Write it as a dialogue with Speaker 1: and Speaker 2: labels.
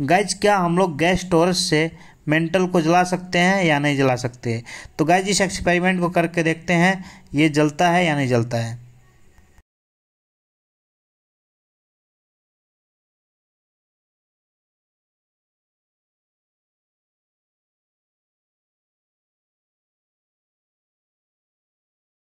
Speaker 1: guys क्या हम लोग गैस स्टोरेज से मेंटल को जला सकते हैं या नहीं जला सकते तो गैज इस एक्सपेरिमेंट को करके देखते हैं ये जलता है या नहीं जलता है